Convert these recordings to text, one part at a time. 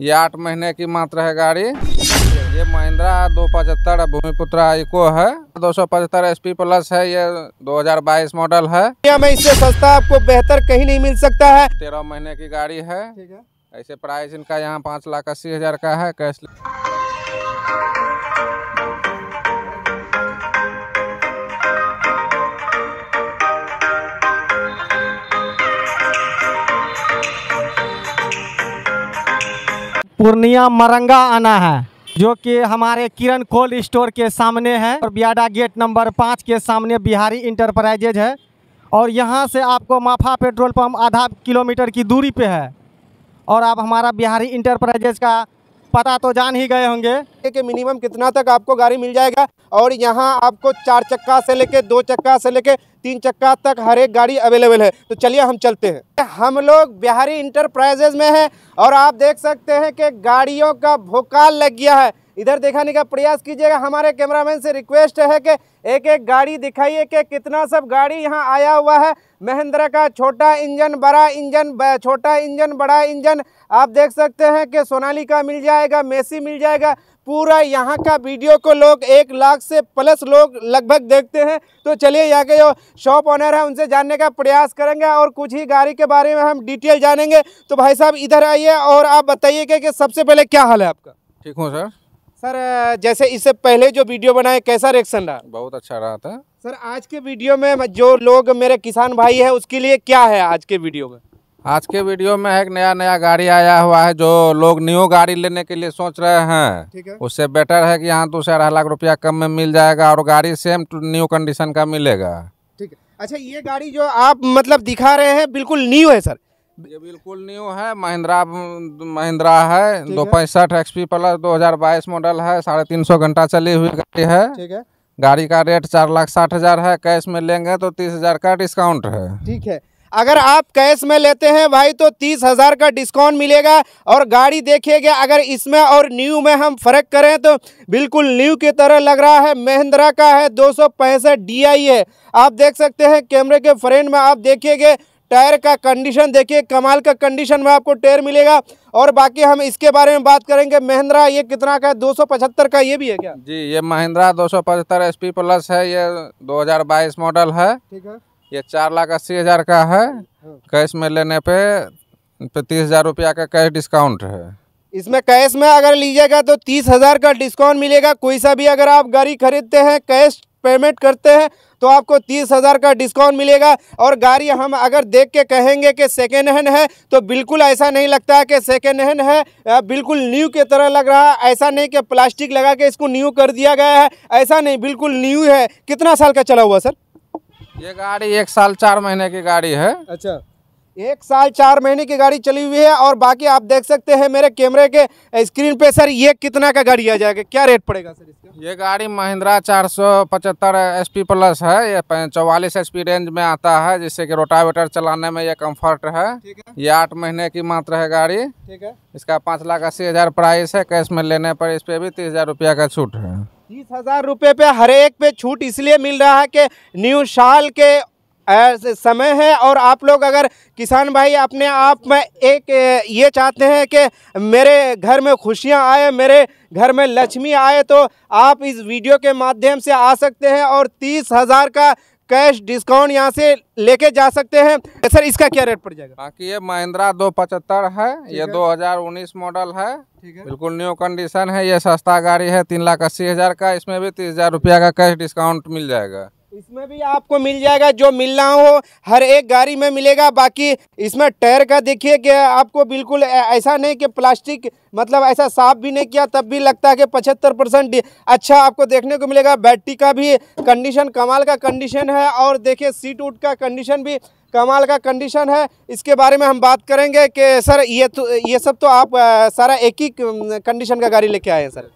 ये आठ महीने की मात्र है गाड़ी ये महिंद्रा दो पचहत्तर भूमिपुत्र इको है दो सौ पचहत्तर एस पी प्लस है ये 2022 मॉडल है में इससे सस्ता आपको बेहतर कहीं नहीं मिल सकता है तेरह महीने की गाड़ी है ठीक है ऐसे प्राइस इनका यहाँ पाँच लाख अस्सी हजार का है कैश पूर्णिया मरंगा आना है जो कि हमारे किरण कोल्ड स्टोर के सामने है और बियाडा गेट नंबर पाँच के सामने बिहारी इंटरप्राइजेज है और यहाँ से आपको माफा पेट्रोल पंप आधा किलोमीटर की दूरी पे है और आप हमारा बिहारी इंटरप्राइजेज का पता तो जान ही गए होंगे कि मिनिमम कितना तक आपको गाड़ी मिल जाएगा और यहाँ आपको चार चक्का से लेके दो चक्का से लेके तीन चक्का तक हर एक गाड़ी अवेलेबल है तो चलिए हम चलते हैं हम लोग बिहारी इंटरप्राइजेज में हैं और आप देख सकते हैं कि गाड़ियों का भोकाल लग गया है इधर दिखाने का प्रयास कीजिएगा हमारे कैमरामैन से रिक्वेस्ट है कि एक एक गाड़ी दिखाइए कि कितना सब गाड़ी यहाँ आया हुआ है महिंद्रा का छोटा इंजन बड़ा इंजन छोटा इंजन बड़ा इंजन आप देख सकते हैं कि सोनाली का मिल जाएगा मेसी मिल जाएगा पूरा यहाँ का वीडियो को लोग एक लाख से प्लस लोग लगभग देखते हैं तो चलिए यहाँ के जो शॉप ऑनर है उनसे जानने का प्रयास करेंगे और कुछ ही गाड़ी के बारे में हम डिटेल जानेंगे तो भाई साहब इधर आइए और आप बताइए कि सबसे पहले क्या हाल है आपका ठीक हूँ सर सर जैसे इससे पहले जो वीडियो बनाए कैसा रिएक्शन रहा बहुत अच्छा रहा था सर आज के वीडियो में जो लोग मेरे किसान भाई है उसके लिए क्या है आज के वीडियो में आज के वीडियो में एक नया नया गाड़ी आया हुआ है जो लोग न्यू गाड़ी लेने के लिए सोच रहे हैं है। उससे बेटर है कि यहाँ दो तो से अढ़ाई लाख रुपया कम में मिल जाएगा और गाड़ी सेम न्यू कंडीशन का मिलेगा ठीक है अच्छा ये गाड़ी जो आप मतलब दिखा रहे हैं बिल्कुल न्यू है सर ये बिल्कुल न्यू है महिंद्रा महिंद्रा है दो पैंसठ एक्सपी प्लस दो हजार बाईस मॉडल है साढ़े तीन सौ घंटा चली हुई गाड़ी है ठीक है गाड़ी का रेट चार लाख साठ हजार है कैश में लेंगे तो तीस हजार का डिस्काउंट है ठीक है अगर आप कैश में लेते हैं भाई तो तीस हज़ार का डिस्काउंट मिलेगा और गाड़ी देखिएगा अगर इसमें और न्यू में हम फ़र्क करें तो बिल्कुल न्यू की तरह लग रहा है महिंद्रा का है दो सौ पैंसठ डी आई है आप देख सकते हैं कैमरे के फ्रेंड में आप देखिएगा टायर का कंडीशन देखिए कमाल का कंडीशन में आपको टायर मिलेगा और बाकी हम इसके बारे में बात करेंगे महिंद्रा ये कितना का है दो का ये भी है क्या जी ये महिंद्रा एस पी प्लस है ये 2022 मॉडल है ठीक है ये चार लाख अस्सी हज़ार का है हाँ। कैश में लेने पे तीस हज़ार रुपया का कैश डिस्काउंट है इसमें कैश में अगर लीजिएगा तो तीस हज़ार का डिस्काउंट मिलेगा कोई सा भी अगर आप गाड़ी खरीदते हैं कैश पेमेंट करते हैं तो आपको तीस हज़ार का डिस्काउंट मिलेगा और गाड़ी हम अगर देख के कहेंगे कि सेकेंड हैंड है तो बिल्कुल ऐसा नहीं लगता है कि सेकेंड हैंड है बिल्कुल न्यू के तरह लग रहा है ऐसा नहीं कि प्लास्टिक लगा के इसको न्यू कर दिया गया है ऐसा नहीं बिल्कुल न्यू है कितना साल का चला हुआ सर ये गाड़ी एक साल चार महीने की गाड़ी है अच्छा एक साल चार महीने की गाड़ी चली हुई है और बाकी आप देख सकते हैं मेरे कैमरे के स्क्रीन पे सर ये कितना का गाड़ी आ जाएगा क्या रेट पड़ेगा सर इसका ये गाड़ी महिंद्रा चार सौ पचहत्तर एस पी प्लस है ये चौवालीस एस पी रेंज में आता है जिससे कि रोटावेटर चलाने में ये कंफर्ट है, है? ये आठ महीने की मात्र है गाड़ी ठीक है इसका पाँच लाख अस्सी हज़ार प्राइस है कैश में लेने पर इस पर भी तीस हज़ार रुपया का छूट है तीस हज़ार रुपये पे हर एक पे छूट इसलिए मिल रहा है कि न्यू साल के समय है और आप लोग अगर किसान भाई अपने आप में एक ये चाहते हैं कि मेरे घर में खुशियाँ आए मेरे घर में लक्ष्मी आए तो आप इस वीडियो के माध्यम से आ सकते हैं और तीस हज़ार का कैश डिस्काउंट यहाँ से लेके जा सकते हैं सर इसका क्या रेट पड़ जाएगा बाकी ये महिंद्रा दो पचहत्तर है ये दो हजार उन्नीस मॉडल है बिल्कुल न्यू कंडीशन है ये सस्ता गाड़ी है तीन लाख अस्सी हजार का इसमें भी तीस हजार रुपया का कैश डिस्काउंट मिल जाएगा इसमें भी आपको मिल जाएगा जो मिलना हो हर एक गाड़ी में मिलेगा बाकी इसमें टायर का देखिए कि आपको बिल्कुल ऐसा नहीं कि प्लास्टिक मतलब ऐसा साफ भी नहीं किया तब भी लगता है कि पचहत्तर परसेंट अच्छा आपको देखने को मिलेगा बैटरी का भी कंडीशन कमाल का कंडीशन है और देखिए सीट उट का कंडीशन भी कमाल का कंडीशन है इसके बारे में हम बात करेंगे कि सर ये तो ये सब तो आप सारा एक ही कंडीशन का गाड़ी लेके आए हैं सर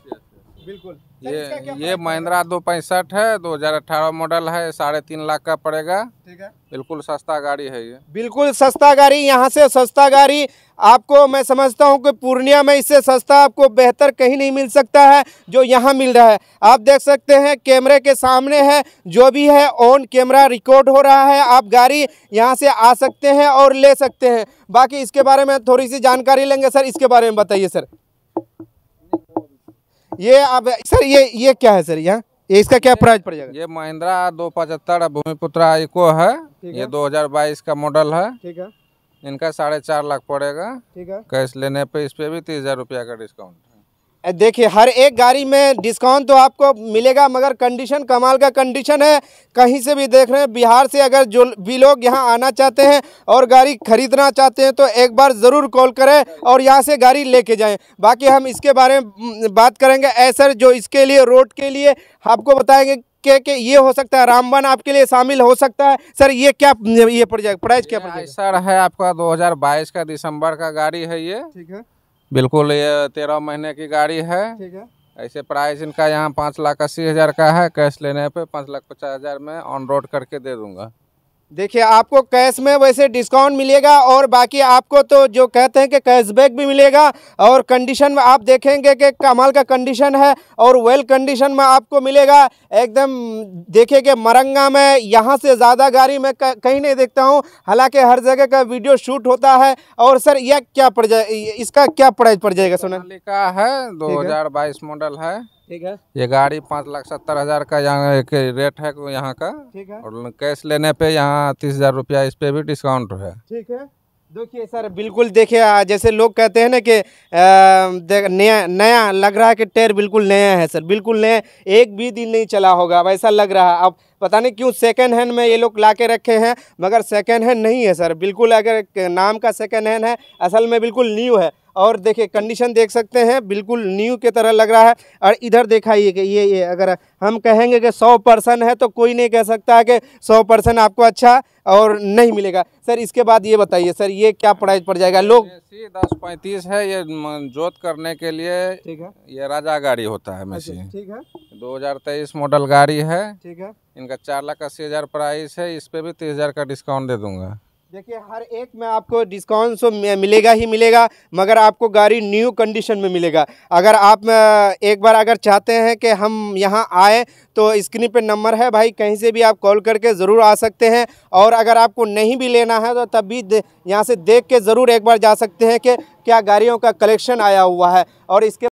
बिल्कुल ये ये महिंद्रा दो पैंसठ है दो हजार अठारह मॉडल है साढ़े तीन लाख का पड़ेगा ठीक है बिल्कुल सस्ता गाड़ी है ये बिल्कुल सस्ता गाड़ी यहाँ से सस्ता गाड़ी आपको मैं समझता हूँ कि पूर्णिया में इससे सस्ता आपको बेहतर कहीं नहीं मिल सकता है जो यहाँ मिल रहा है आप देख सकते हैं कैमरे के सामने है जो भी है ऑन कैमरा रिकॉर्ड हो रहा है आप गाड़ी यहाँ से आ सकते हैं और ले सकते हैं बाकी इसके बारे में थोड़ी सी जानकारी लेंगे सर इसके बारे में बताइए सर ये अब सर ये ये क्या है सर यहाँ ये इसका क्या प्राइस पड़ जाएगा ये महिंद्रा दो पचहत्तर भूमिपुत्रा इको है ये 2022 का मॉडल है ठीक है इनका साढ़े चार लाख पड़ेगा ठीक है कैश लेने पे इस पे भी तीस हजार रुपया का डिस्काउंट देखिए हर एक गाड़ी में डिस्काउंट तो आपको मिलेगा मगर कंडीशन कमाल का कंडीशन है कहीं से भी देख रहे हैं बिहार से अगर जो भी लोग यहाँ आना चाहते हैं और गाड़ी खरीदना चाहते हैं तो एक बार ज़रूर कॉल करें और यहाँ से गाड़ी लेके जाएं बाकी हम इसके बारे में बात करेंगे ऐसर जो इसके लिए रोड के लिए आपको बताएंगे के, के ये हो सकता है रामबन आपके लिए शामिल हो सकता है सर ये क्या ये प्रोजेक्ट प्राइस क्या सर है आपका दो का दिसंबर का गाड़ी है ये ठीक है बिल्कुल ये तेरह महीने की गाड़ी है ठीक है ऐसे प्राइस इनका यहाँ पाँच लाख अस्सी हज़ार का है कैश लेने पे पाँच लाख पचास हज़ार में ऑन रोड करके दे दूंगा देखिए आपको कैश में वैसे डिस्काउंट मिलेगा और बाकी आपको तो जो कहते हैं कि कैशबैक भी मिलेगा और कंडीशन में आप देखेंगे कि कमाल का कंडीशन है और वेल कंडीशन में आपको मिलेगा एकदम देखिए कि मरंगा में यहाँ से ज़्यादा गाड़ी मैं कहीं नहीं देखता हूँ हालांकि हर जगह का वीडियो शूट होता है और सर यह क्या पड़ जाए इसका क्या प्राइस पड़ जाएगा सोना का है दो मॉडल है ठीक है ये गाड़ी पाँच लाख सत्तर हज़ार का यहाँ रेट है यहाँ का ठीक है और कैश लेने पे यहाँ तीस हज़ार रुपया इस पे भी डिस्काउंट है ठीक है देखिए सर बिल्कुल देखिए जैसे लोग कहते हैं ना कि नया नया लग रहा है कि टायर बिल्कुल नया है सर बिल्कुल नया एक भी दिन नहीं चला होगा वैसा लग रहा है अब पता नहीं क्यों सेकेंड हैंड में ये लोग ला के रखे हैं मगर सेकेंड हैंड नहीं है सर बिल्कुल अगर नाम का सेकेंड हैंड है असल में बिल्कुल न्यू है और देखिए कंडीशन देख सकते हैं बिल्कुल न्यू के तरह लग रहा है और इधर दिखाइए कि ये ये अगर हम कहेंगे कि सौ परसेंट है तो कोई नहीं कह सकता है कि सौ परसेंट आपको अच्छा और नहीं मिलेगा सर इसके बाद ये बताइए सर ये क्या प्राइस पड़ जाएगा लोग दस पैंतीस है ये जोत करने के लिए ठीक है ये राजा गाड़ी होता है मैसी अच्छा, ठीक है दो हजार तेईस मॉडल गाड़ी है ठीक है इनका चार लाख अस्सी हजार प्राइस है इस पे भी तीस हजार का डिस्काउंट दे दूंगा देखिए हर एक में आपको डिस्काउंट सो तो मिलेगा ही मिलेगा मगर आपको गाड़ी न्यू कंडीशन में मिलेगा अगर आप एक बार अगर चाहते हैं कि हम यहाँ आए तो स्क्रीन पे नंबर है भाई कहीं से भी आप कॉल करके ज़रूर आ सकते हैं और अगर आपको नहीं भी लेना है तो तब भी यहाँ से देख के ज़रूर एक बार जा सकते हैं कि क्या गाड़ियों का कलेक्शन आया हुआ है और इसके